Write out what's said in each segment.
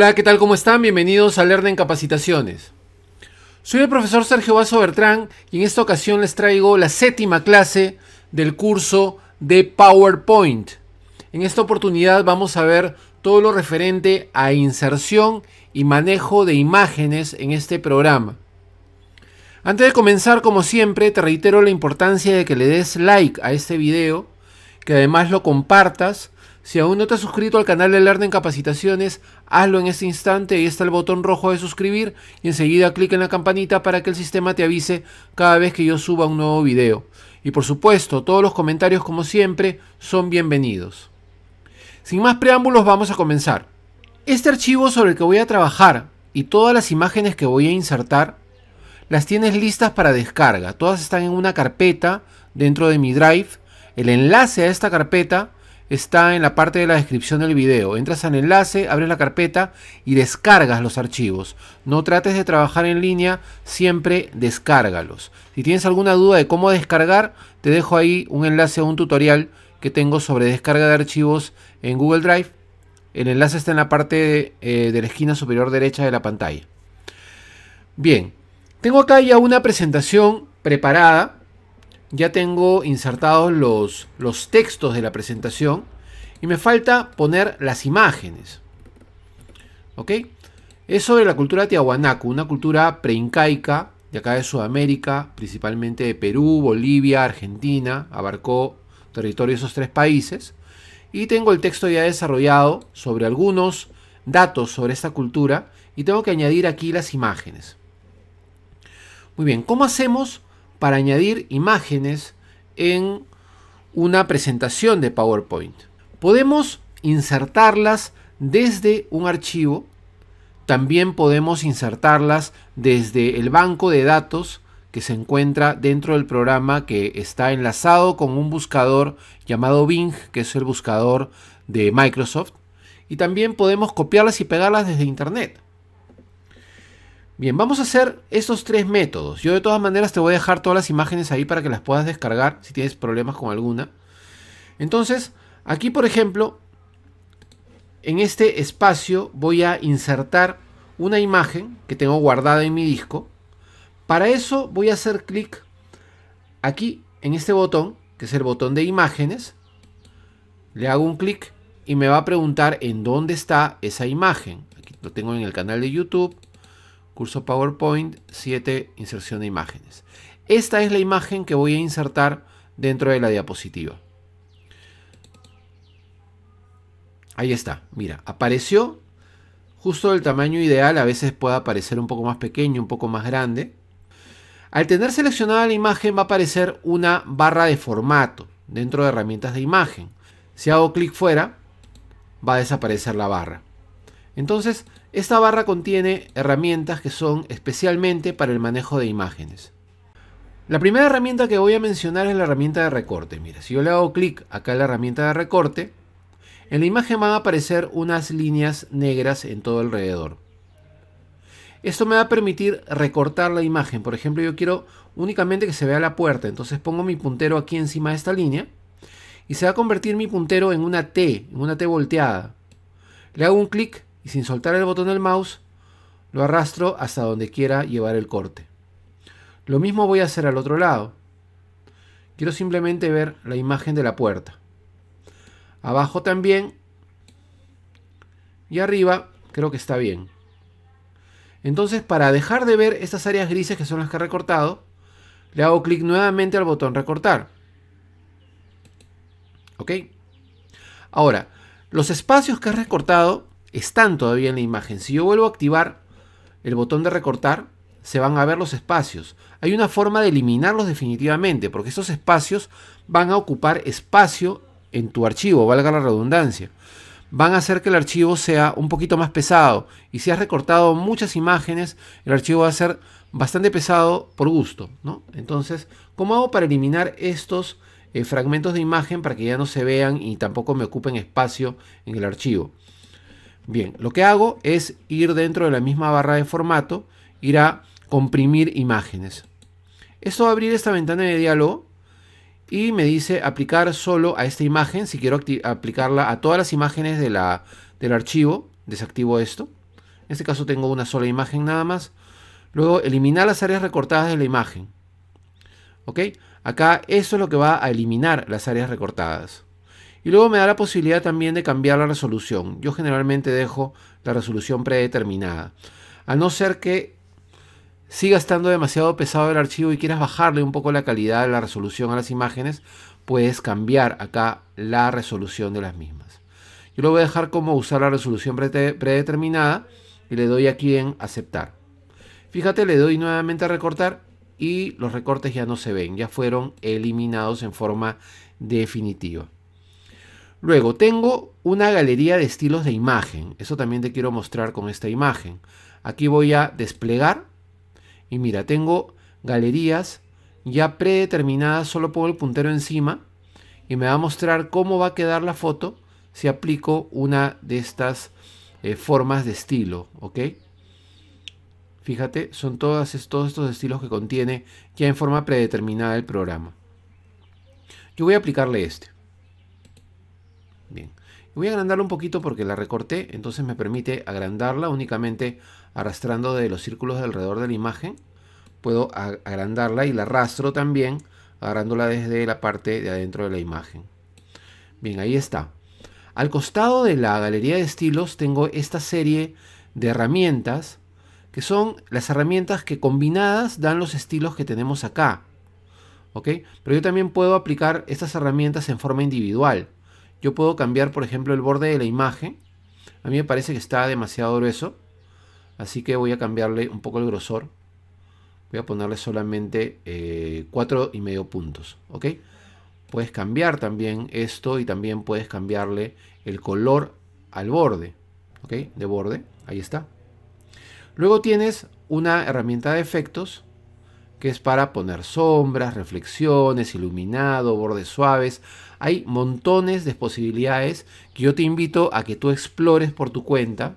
Hola, ¿qué tal? ¿Cómo están? Bienvenidos a en Capacitaciones. Soy el profesor Sergio Vaso Bertrán y en esta ocasión les traigo la séptima clase del curso de PowerPoint. En esta oportunidad vamos a ver todo lo referente a inserción y manejo de imágenes en este programa. Antes de comenzar, como siempre, te reitero la importancia de que le des like a este video, que además lo compartas si aún no te has suscrito al canal de Learning Capacitaciones, hazlo en este instante, ahí está el botón rojo de suscribir y enseguida clic en la campanita para que el sistema te avise cada vez que yo suba un nuevo video. Y por supuesto, todos los comentarios como siempre son bienvenidos. Sin más preámbulos vamos a comenzar. Este archivo sobre el que voy a trabajar y todas las imágenes que voy a insertar las tienes listas para descarga. Todas están en una carpeta dentro de mi drive. El enlace a esta carpeta está en la parte de la descripción del video. Entras al enlace, abres la carpeta y descargas los archivos. No trates de trabajar en línea, siempre descárgalos. Si tienes alguna duda de cómo descargar, te dejo ahí un enlace a un tutorial que tengo sobre descarga de archivos en Google Drive. El enlace está en la parte de, eh, de la esquina superior derecha de la pantalla. Bien, tengo acá ya una presentación preparada ya tengo insertados los, los textos de la presentación y me falta poner las imágenes. ¿Ok? Es sobre la cultura tiahuanaco, una cultura preincaica de acá de Sudamérica, principalmente de Perú, Bolivia, Argentina, abarcó territorio de esos tres países. Y tengo el texto ya desarrollado sobre algunos datos sobre esta cultura y tengo que añadir aquí las imágenes. Muy bien, ¿cómo hacemos para añadir imágenes en una presentación de PowerPoint. Podemos insertarlas desde un archivo, también podemos insertarlas desde el banco de datos que se encuentra dentro del programa que está enlazado con un buscador llamado Bing, que es el buscador de Microsoft. Y también podemos copiarlas y pegarlas desde Internet. Bien, vamos a hacer esos tres métodos. Yo de todas maneras te voy a dejar todas las imágenes ahí para que las puedas descargar si tienes problemas con alguna. Entonces, aquí por ejemplo, en este espacio voy a insertar una imagen que tengo guardada en mi disco. Para eso voy a hacer clic aquí en este botón, que es el botón de imágenes. Le hago un clic y me va a preguntar en dónde está esa imagen. Aquí lo tengo en el canal de YouTube curso PowerPoint 7, inserción de imágenes. Esta es la imagen que voy a insertar dentro de la diapositiva. Ahí está, mira, apareció justo del tamaño ideal, a veces puede aparecer un poco más pequeño, un poco más grande. Al tener seleccionada la imagen va a aparecer una barra de formato dentro de herramientas de imagen. Si hago clic fuera, va a desaparecer la barra. Entonces, esta barra contiene herramientas que son especialmente para el manejo de imágenes. La primera herramienta que voy a mencionar es la herramienta de recorte. Mira, si yo le hago clic acá en la herramienta de recorte, en la imagen van a aparecer unas líneas negras en todo alrededor. Esto me va a permitir recortar la imagen. Por ejemplo, yo quiero únicamente que se vea la puerta. Entonces pongo mi puntero aquí encima de esta línea. Y se va a convertir mi puntero en una T, en una T volteada. Le hago un clic y sin soltar el botón del mouse, lo arrastro hasta donde quiera llevar el corte. Lo mismo voy a hacer al otro lado. Quiero simplemente ver la imagen de la puerta. Abajo también. Y arriba creo que está bien. Entonces para dejar de ver estas áreas grises que son las que he recortado, le hago clic nuevamente al botón recortar. ¿Ok? Ahora, los espacios que he recortado están todavía en la imagen. Si yo vuelvo a activar el botón de recortar, se van a ver los espacios. Hay una forma de eliminarlos definitivamente, porque estos espacios van a ocupar espacio en tu archivo, valga la redundancia. Van a hacer que el archivo sea un poquito más pesado. Y si has recortado muchas imágenes, el archivo va a ser bastante pesado por gusto. Entonces, ¿cómo hago para eliminar estos eh, fragmentos de imagen para que ya no se vean y tampoco me ocupen espacio en el archivo? Bien, lo que hago es ir dentro de la misma barra de formato, ir a comprimir imágenes. Esto va a abrir esta ventana de diálogo y me dice aplicar solo a esta imagen. Si quiero aplicarla a todas las imágenes de del archivo, desactivo esto. En este caso tengo una sola imagen nada más. Luego eliminar las áreas recortadas de la imagen. ¿Ok? Acá eso es lo que va a eliminar las áreas recortadas. Y luego me da la posibilidad también de cambiar la resolución. Yo generalmente dejo la resolución predeterminada. A no ser que siga estando demasiado pesado el archivo y quieras bajarle un poco la calidad de la resolución a las imágenes, puedes cambiar acá la resolución de las mismas. Yo lo voy a dejar como usar la resolución predeterminada y le doy aquí en aceptar. Fíjate, le doy nuevamente a recortar y los recortes ya no se ven, ya fueron eliminados en forma definitiva. Luego, tengo una galería de estilos de imagen. Eso también te quiero mostrar con esta imagen. Aquí voy a desplegar. Y mira, tengo galerías ya predeterminadas. Solo pongo el puntero encima. Y me va a mostrar cómo va a quedar la foto si aplico una de estas eh, formas de estilo. ¿Ok? Fíjate, son todos estos estilos que contiene ya en forma predeterminada el programa. Yo voy a aplicarle este. Bien. Voy a agrandarla un poquito porque la recorté, entonces me permite agrandarla únicamente arrastrando de los círculos alrededor de la imagen. Puedo agrandarla y la arrastro también agarrándola desde la parte de adentro de la imagen. Bien, ahí está. Al costado de la galería de estilos tengo esta serie de herramientas que son las herramientas que combinadas dan los estilos que tenemos acá. ¿Ok? Pero yo también puedo aplicar estas herramientas en forma individual. Yo puedo cambiar, por ejemplo, el borde de la imagen. A mí me parece que está demasiado grueso. Así que voy a cambiarle un poco el grosor. Voy a ponerle solamente eh, y medio puntos. ¿Ok? Puedes cambiar también esto y también puedes cambiarle el color al borde. ¿Ok? De borde. Ahí está. Luego tienes una herramienta de efectos que es para poner sombras, reflexiones, iluminado, bordes suaves, hay montones de posibilidades que yo te invito a que tú explores por tu cuenta,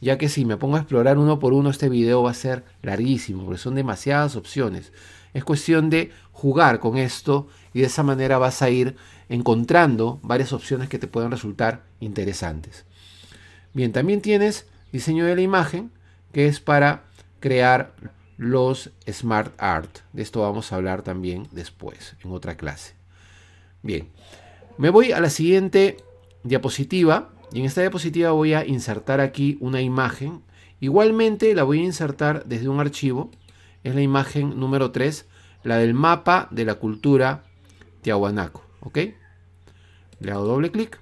ya que si me pongo a explorar uno por uno este video va a ser larguísimo, porque son demasiadas opciones. Es cuestión de jugar con esto y de esa manera vas a ir encontrando varias opciones que te puedan resultar interesantes. Bien, también tienes diseño de la imagen, que es para crear los smart art. De esto vamos a hablar también después, en otra clase. Bien, me voy a la siguiente diapositiva y en esta diapositiva voy a insertar aquí una imagen. Igualmente la voy a insertar desde un archivo. Es la imagen número 3, la del mapa de la cultura Tiahuanaco. ¿Ok? Le hago doble clic.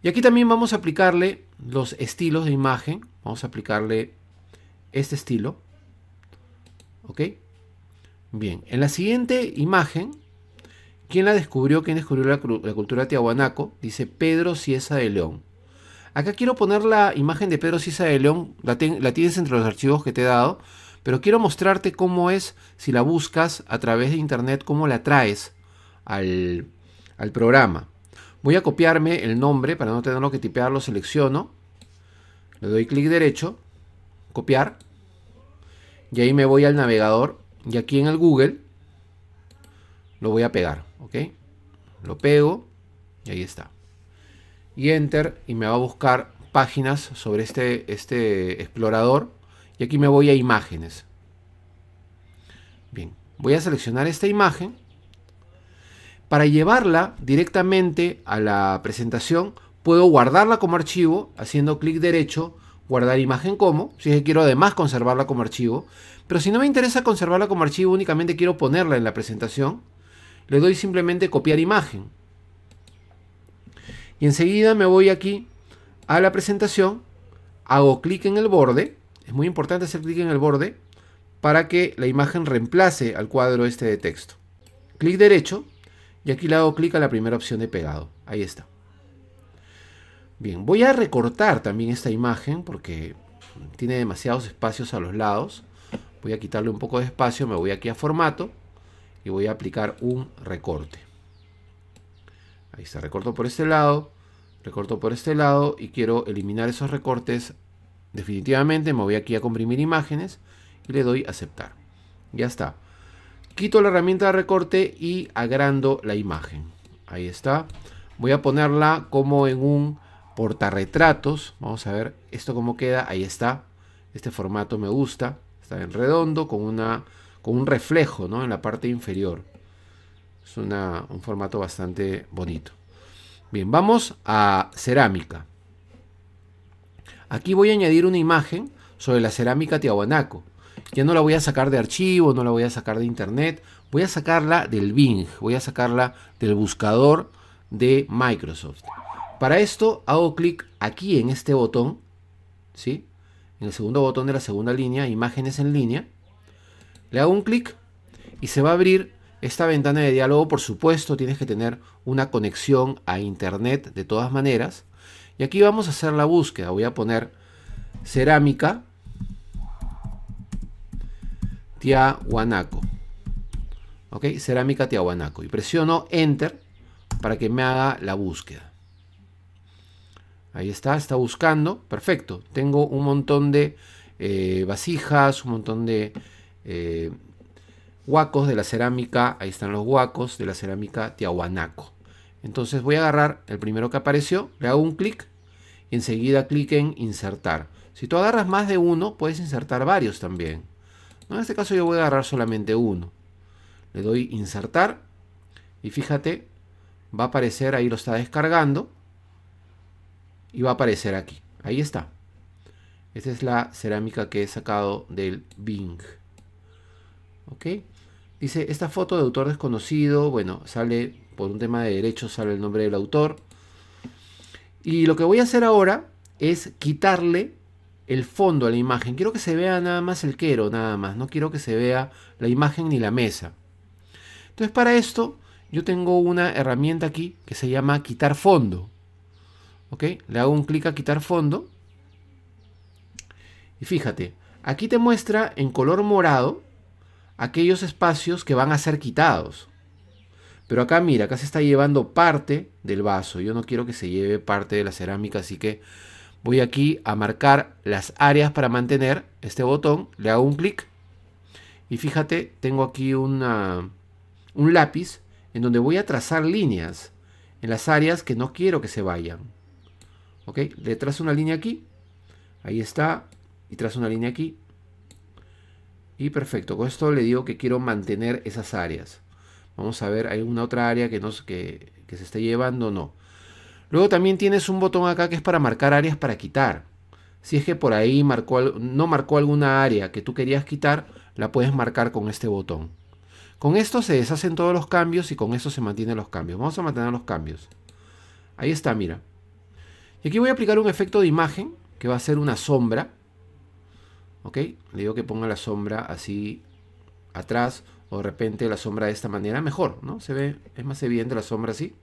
Y aquí también vamos a aplicarle los estilos de imagen. Vamos a aplicarle este estilo. ¿Ok? Bien, en la siguiente imagen ¿Quién la descubrió? ¿Quién descubrió la, la cultura tiahuanaco? Dice Pedro Ciesa de León. Acá quiero poner la imagen de Pedro Ciesa de León, la, tienes entre los archivos que te he dado, pero quiero mostrarte cómo es, si la buscas a través de internet, cómo la traes al, al programa. Voy a copiarme el nombre para no tenerlo que tipear, lo selecciono, le doy clic derecho, copiar, y ahí me voy al navegador, y aquí en el Google lo voy a pegar. ¿ok? Lo pego y ahí está. Y enter y me va a buscar páginas sobre este, este explorador. Y aquí me voy a imágenes. Bien, voy a seleccionar esta imagen. Para llevarla directamente a la presentación, puedo guardarla como archivo haciendo clic derecho, guardar imagen como, si es que quiero además conservarla como archivo. Pero si no me interesa conservarla como archivo, únicamente quiero ponerla en la presentación, le doy simplemente copiar imagen. Y enseguida me voy aquí a la presentación. Hago clic en el borde. Es muy importante hacer clic en el borde para que la imagen reemplace al cuadro este de texto. Clic derecho y aquí le hago clic a la primera opción de pegado. Ahí está. Bien, voy a recortar también esta imagen porque tiene demasiados espacios a los lados. Voy a quitarle un poco de espacio, me voy aquí a formato voy a aplicar un recorte. Ahí está, recorto por este lado, recorto por este lado y quiero eliminar esos recortes definitivamente. Me voy aquí a comprimir imágenes y le doy aceptar. Ya está. Quito la herramienta de recorte y agrando la imagen. Ahí está. Voy a ponerla como en un portarretratos. Vamos a ver esto cómo queda. Ahí está. Este formato me gusta. Está en redondo con una un reflejo ¿no? en la parte inferior. Es un formato bastante bonito. Bien, vamos a cerámica. Aquí voy a añadir una imagen sobre la cerámica Tiahuanaco. Ya no la voy a sacar de archivo, no la voy a sacar de internet. Voy a sacarla del Bing, voy a sacarla del buscador de Microsoft. Para esto hago clic aquí en este botón, ¿sí? En el segundo botón de la segunda línea, imágenes en línea. Le hago un clic y se va a abrir esta ventana de diálogo. Por supuesto, tienes que tener una conexión a internet de todas maneras. Y aquí vamos a hacer la búsqueda. Voy a poner cerámica Tiahuanaco. ¿Ok? Cerámica Tiahuanaco. Y presiono Enter para que me haga la búsqueda. Ahí está, está buscando. Perfecto. Tengo un montón de eh, vasijas, un montón de eh, huacos de la cerámica, ahí están los huacos de la cerámica Tiahuanaco. Entonces voy a agarrar el primero que apareció, le hago un clic y enseguida clic en insertar. Si tú agarras más de uno, puedes insertar varios también. En este caso yo voy a agarrar solamente uno. Le doy insertar y fíjate, va a aparecer, ahí lo está descargando y va a aparecer aquí. Ahí está. Esta es la cerámica que he sacado del Bing. ¿Ok? Dice, esta foto de autor desconocido, bueno, sale por un tema de derechos, sale el nombre del autor. Y lo que voy a hacer ahora es quitarle el fondo a la imagen. Quiero que se vea nada más el quero, nada más. No quiero que se vea la imagen ni la mesa. Entonces para esto yo tengo una herramienta aquí que se llama quitar fondo. ¿Ok? Le hago un clic a quitar fondo. Y fíjate, aquí te muestra en color morado aquellos espacios que van a ser quitados. Pero acá mira, acá se está llevando parte del vaso. Yo no quiero que se lleve parte de la cerámica, así que voy aquí a marcar las áreas para mantener este botón. Le hago un clic y fíjate, tengo aquí un lápiz en donde voy a trazar líneas en las áreas que no quiero que se vayan. ¿Ok? Le trazo una línea aquí. Ahí está. Y trazo una línea aquí. Y perfecto, con esto le digo que quiero mantener esas áreas. Vamos a ver, ¿hay una otra área que, nos, que, que se esté llevando? No. Luego también tienes un botón acá que es para marcar áreas para quitar. Si es que por ahí marcó, no marcó alguna área que tú querías quitar, la puedes marcar con este botón. Con esto se deshacen todos los cambios y con esto se mantienen los cambios. Vamos a mantener los cambios. Ahí está, mira. Y aquí voy a aplicar un efecto de imagen que va a ser una sombra. Le digo que ponga la sombra así atrás o de repente la sombra de esta manera, mejor, ¿no? Se ve, es más evidente la sombra así.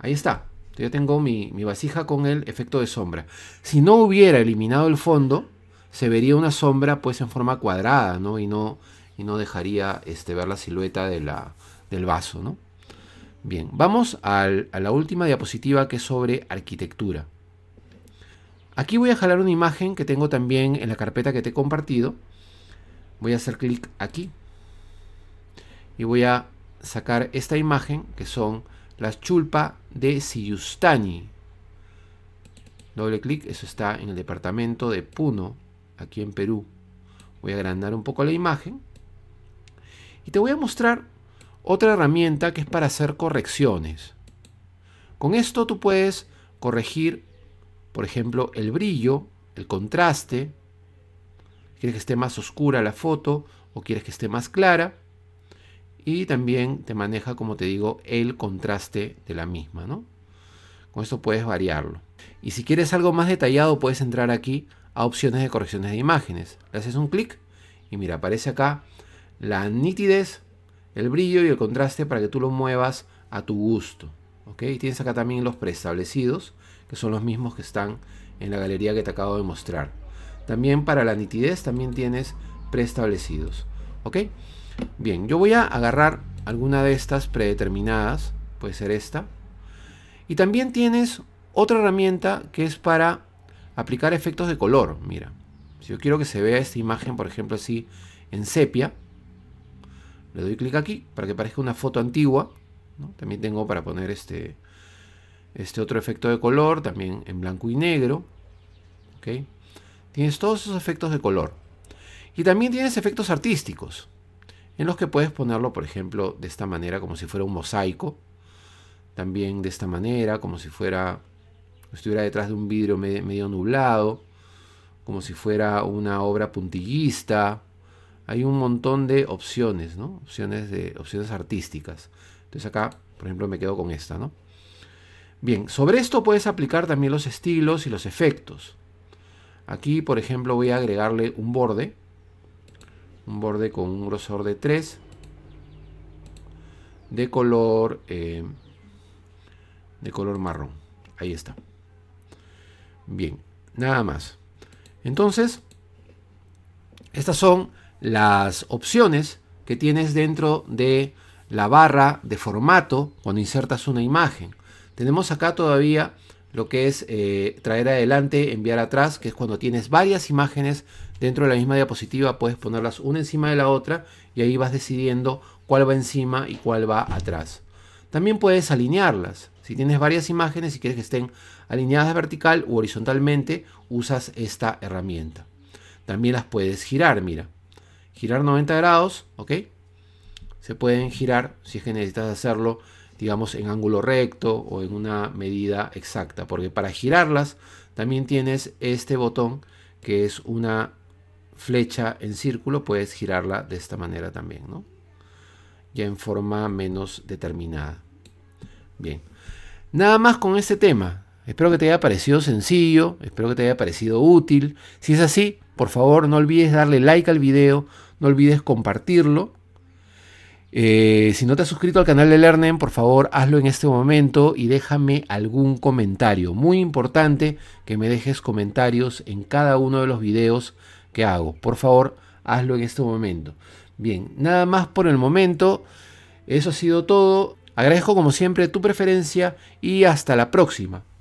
Ahí está. Yo tengo mi, vasija con el efecto de sombra. Si no hubiera eliminado el fondo, se vería una sombra pues en forma cuadrada, ¿no? Y no, y no dejaría este, ver la silueta de la, del vaso, ¿no? Bien, vamos a la última diapositiva que es sobre arquitectura. Aquí voy a jalar una imagen que tengo también en la carpeta que te he compartido. Voy a hacer clic aquí. Y voy a sacar esta imagen que son las chulpa de Siustani. Doble clic, eso está en el departamento de Puno, aquí en Perú. Voy a agrandar un poco la imagen. Y te voy a mostrar otra herramienta que es para hacer correcciones. Con esto tú puedes corregir por ejemplo, el brillo, el contraste. ¿Quieres que esté más oscura la foto o quieres que esté más clara? Y también te maneja, como te digo, el contraste de la misma, ¿no? Con esto puedes variarlo. Y si quieres algo más detallado, puedes entrar aquí a opciones de correcciones de imágenes. Le haces un clic y mira, aparece acá la nitidez, el brillo y el contraste para que tú lo muevas a tu gusto. ¿ok? Tienes acá también los preestablecidos que son los mismos que están en la galería que te acabo de mostrar. También para la nitidez también tienes preestablecidos. ¿Ok? Bien, yo voy a agarrar alguna de estas predeterminadas, puede ser esta. Y también tienes otra herramienta que es para aplicar efectos de color. Mira, si yo quiero que se vea esta imagen, por ejemplo, así en sepia, le doy clic aquí para que parezca una foto antigua. También tengo para poner este este otro efecto de color, también en blanco y negro. Tienes todos esos efectos de color. Y también tienes efectos artísticos, en los que puedes ponerlo, por ejemplo, de esta manera, como si fuera un mosaico. También de esta manera, como si fuera estuviera detrás de un vidrio medio, nublado, como si fuera una obra puntillista. Hay un montón de opciones, ¿no? Opciones de opciones artísticas. Entonces acá, por ejemplo, me quedo con esta, ¿no? Bien, sobre esto puedes aplicar también los estilos y los efectos. Aquí, por ejemplo, voy a agregarle un borde. Un borde con un grosor de 3. De color, eh, de color marrón. Ahí está. Bien, nada más. Entonces, estas son las opciones que tienes dentro de la barra de formato cuando insertas una imagen. Tenemos acá todavía lo que es eh, traer adelante, enviar atrás, que es cuando tienes varias imágenes dentro de la misma diapositiva, puedes ponerlas una encima de la otra y ahí vas decidiendo cuál va encima y cuál va atrás. También puedes alinearlas. Si tienes varias imágenes y quieres que estén alineadas vertical u horizontalmente, usas esta herramienta. También las puedes girar, mira. Girar 90 grados, ¿ok? Se pueden girar si es que necesitas hacerlo digamos, en ángulo recto o en una medida exacta. Porque para girarlas también tienes este botón que es una flecha en círculo, puedes girarla de esta manera también, Ya en forma menos determinada. Bien. Nada más con este tema. Espero que te haya parecido sencillo, espero que te haya parecido útil. Si es así, por favor no olvides darle like al video, no olvides compartirlo eh, si no te has suscrito al canal de Lernen, por favor hazlo en este momento y déjame algún comentario. Muy importante que me dejes comentarios en cada uno de los videos que hago. Por favor, hazlo en este momento. Bien, nada más por el momento. Eso ha sido todo. Agradezco como siempre tu preferencia y hasta la próxima.